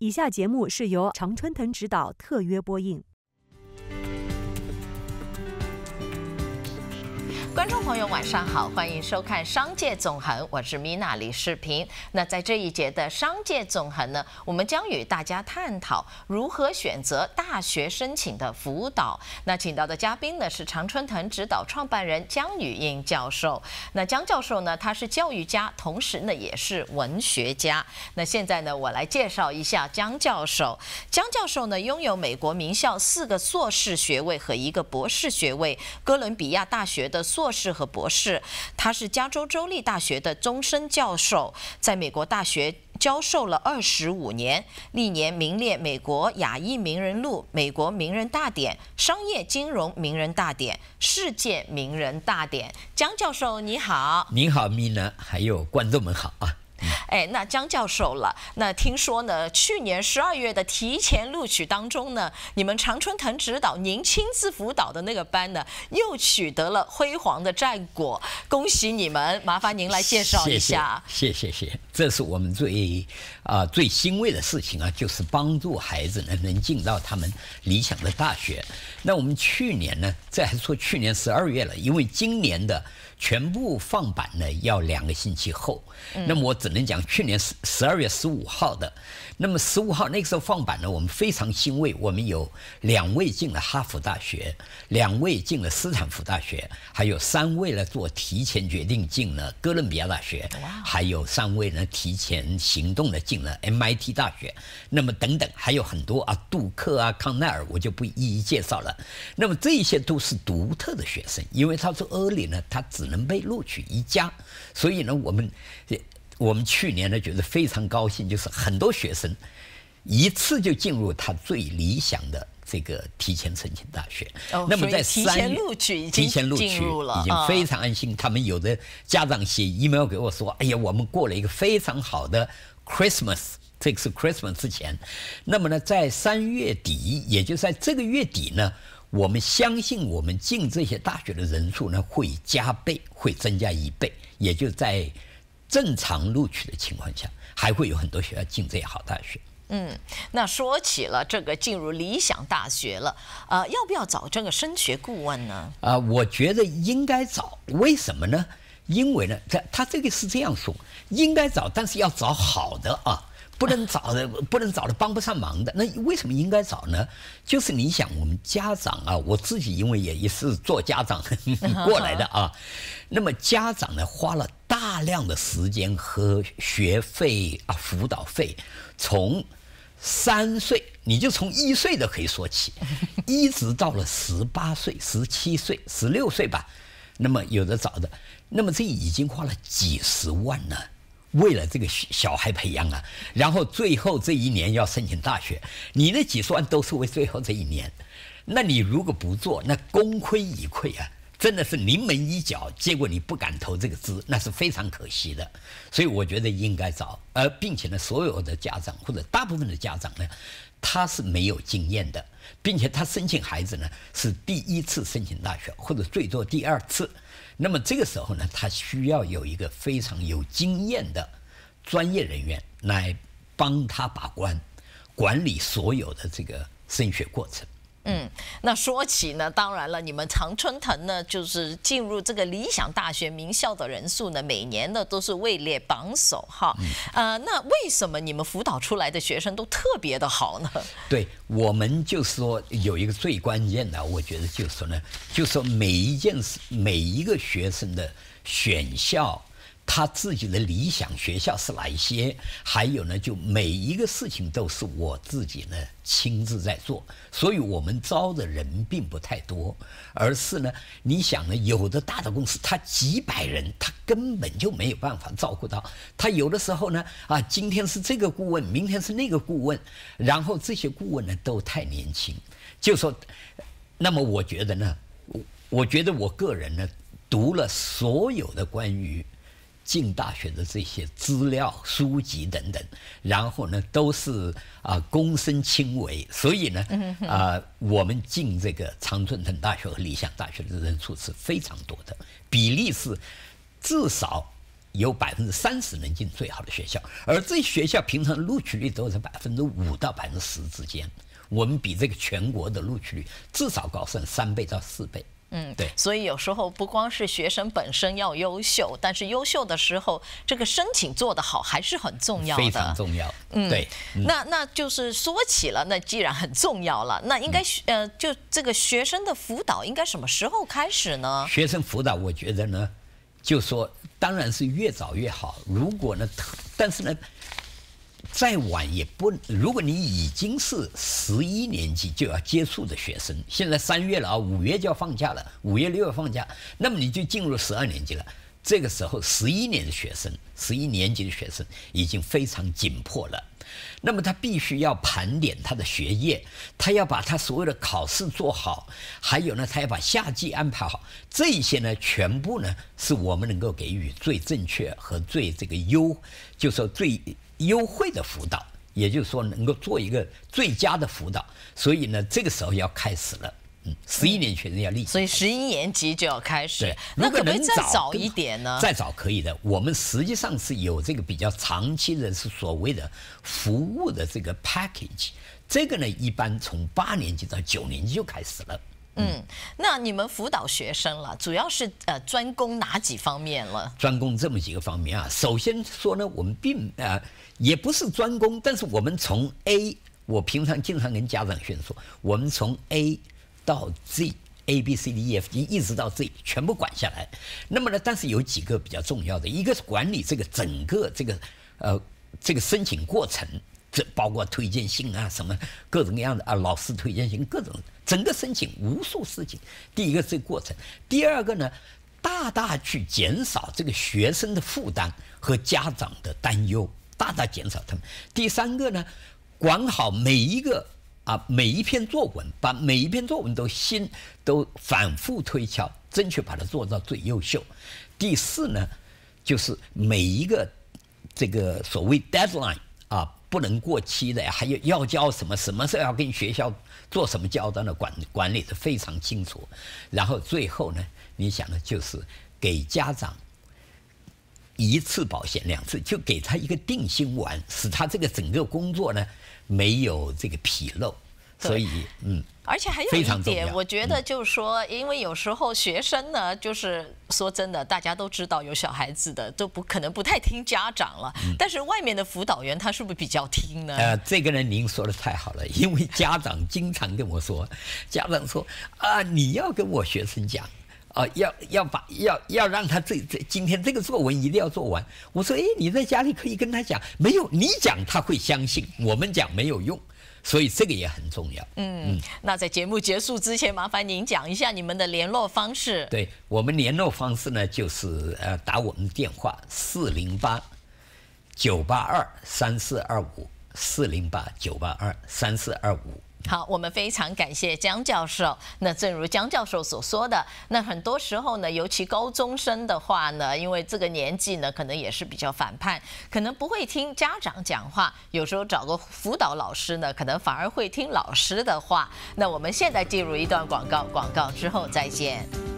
以下节目是由常春藤指导特约播映。观众朋友，晚上好，欢迎收看《商界纵横》，我是米娜李世平。那在这一节的《商界纵横》呢，我们将与大家探讨如何选择大学申请的辅导。那请到的嘉宾呢是常春藤指导创办人江宇英教授。那江教授呢，他是教育家，同时呢也是文学家。那现在呢，我来介绍一下江教授。江教授呢，拥有美国名校四个硕士学位和一个博士学位，哥伦比亚大学的硕。硕士和博士，他是加州州立大学的终身教授，在美国大学教授了二十五年，历年名列美国《亚裔名人录》《美国名人大典》《商业金融名人大典》《世界名人大典》。江教授，你好！您好米娜，还有观众们好啊！哎，那江教授了。那听说呢，去年十二月的提前录取当中呢，你们常春藤指导您亲自辅导的那个班呢，又取得了辉煌的战果。恭喜你们！麻烦您来介绍一下。谢谢谢。这是我们最啊最欣慰的事情啊，就是帮助孩子呢能进到他们理想的大学。那我们去年呢，这还说去年十二月了，因为今年的。全部放版呢，要两个星期后。那么我只能讲去年十十二月十五号的。那么十五号那个时候放版呢，我们非常欣慰，我们有两位进了哈佛大学，两位进了斯坦福大学，还有三位呢做提前决定进了哥伦比亚大学，还有三位呢提前行动的进了 MIT 大学。那么等等还有很多啊，杜克啊，康奈尔，我就不一一介绍了。那么这些都是独特的学生，因为他说 early 呢，他只能被录取一家，所以呢，我们，我们去年呢觉得非常高兴，就是很多学生一次就进入他最理想的这个提前申请大学。哦，在三提前录取已经了已经非常安心。他们有的家长写 email 给我说：“哎呀，我们过了一个非常好的 Christmas，这个是 Christmas 之前。那么呢，在三月底，也就在这个月底呢。”我们相信，我们进这些大学的人数呢会加倍，会增加一倍，也就在正常录取的情况下，还会有很多学校进这些好大学。嗯，那说起了这个进入理想大学了，啊，要不要找这个升学顾问呢？啊，我觉得应该找，为什么呢？因为呢，他他这个是这样说，应该找，但是要找好的啊。不能找的，不能找的，帮不上忙的，那为什么应该找呢？就是你想，我们家长啊，我自己因为也也是做家长 过来的啊，那么家长呢，花了大量的时间和学费啊，辅导费，从三岁，你就从一岁的可以说起，一直到了十八岁、十七岁、十六岁吧，那么有的找的，那么这已经花了几十万了。为了这个小孩培养啊，然后最后这一年要申请大学，你那几十万都是为最后这一年，那你如果不做，那功亏一篑啊。真的是临门一脚，结果你不敢投这个资，那是非常可惜的。所以我觉得应该找，而并且呢，所有的家长或者大部分的家长呢，他是没有经验的，并且他申请孩子呢是第一次申请大学，或者最多第二次。那么这个时候呢，他需要有一个非常有经验的专业人员来帮他把关，管理所有的这个升学过程。嗯，那说起呢，当然了，你们常春藤呢，就是进入这个理想大学名校的人数呢，每年呢都是位列榜首哈。呃，那为什么你们辅导出来的学生都特别的好呢？对我们就是说有一个最关键的，我觉得就是说呢，就是说每一件事每一个学生的选校。他自己的理想学校是哪一些？还有呢，就每一个事情都是我自己呢亲自在做，所以我们招的人并不太多，而是呢，你想呢，有的大的公司他几百人，他根本就没有办法照顾到。他有的时候呢，啊，今天是这个顾问，明天是那个顾问，然后这些顾问呢都太年轻，就说，那么我觉得呢，我我觉得我个人呢，读了所有的关于。进大学的这些资料、书籍等等，然后呢，都是啊躬身亲为，所以呢，啊，我们进这个长春藤大学和理想大学的人数是非常多的，比例是至少有百分之三十能进最好的学校，而这些学校平常录取率都是百分之五到百分之十之间，我们比这个全国的录取率至少高上三倍到四倍。嗯，对，所以有时候不光是学生本身要优秀，但是优秀的时候，这个申请做得好还是很重要的，非常重要。嗯，对。那那就是说起了，那既然很重要了，那应该呃，就这个学生的辅导应该什么时候开始呢？学生辅导，我觉得呢，就说当然是越早越好。如果呢，但是呢。再晚也不，如果你已经是十一年级就要接触的学生，现在三月了啊，五月就要放假了，五月六月放假，那么你就进入十二年级了。这个时候，十一年的学生，十一年级的学生已经非常紧迫了，那么他必须要盘点他的学业，他要把他所有的考试做好，还有呢，他要把夏季安排好。这些呢，全部呢，是我们能够给予最正确和最这个优，就是、说最。优惠的辅导，也就是说能够做一个最佳的辅导，所以呢，这个时候要开始了。嗯，十一年学生要立。所以，十一年级就要开始。对，那可能再早一点呢？再早可以的。我们实际上是有这个比较长期的，是所谓的服务的这个 package。这个呢，一般从八年级到九年级就开始了。嗯，那你们辅导学生了，主要是呃专攻哪几方面了？专攻这么几个方面啊。首先说呢，我们并呃也不是专攻，但是我们从 A，我平常经常跟家长说，我们从 A 到 Z，A B C D E F G 一直到 Z 全部管下来。那么呢，但是有几个比较重要的，一个是管理这个整个这个呃这个申请过程。这包括推荐信啊，什么各种各样的啊，老师推荐信各种，整个申请无数事情。第一个是过程，第二个呢，大大去减少这个学生的负担和家长的担忧，大大减少他们。第三个呢，管好每一个啊，每一篇作文，把每一篇作文都新都反复推敲，争取把它做到最优秀。第四呢，就是每一个这个所谓 deadline。不能过期的，还有要交什么？什么时候要跟学校做什么交？单的管管理的非常清楚。然后最后呢，你想呢，就是给家长一次保险，两次就给他一个定心丸，使他这个整个工作呢没有这个纰漏。所以，嗯。而且还有一点，我觉得就是说，因为有时候学生呢，就是说真的，大家都知道有小孩子的都不可能不太听家长了。但是外面的辅导员他是不是比较听呢？呃，这个呢，您说的太好了。因为家长经常跟我说，家长说啊，你要跟我学生讲，啊，要要把要要让他这这今天这个作文一定要做完。我说，哎，你在家里可以跟他讲，没有你讲他会相信，我们讲没有用。所以这个也很重要。嗯，那在节目结束之前，麻烦您讲一下你们的联络方式。对我们联络方式呢，就是呃，打我们电话四零八九八二三四二五四零八九八二三四二五。好，我们非常感谢江教授。那正如江教授所说的，那很多时候呢，尤其高中生的话呢，因为这个年纪呢，可能也是比较反叛，可能不会听家长讲话。有时候找个辅导老师呢，可能反而会听老师的话。那我们现在进入一段广告，广告之后再见。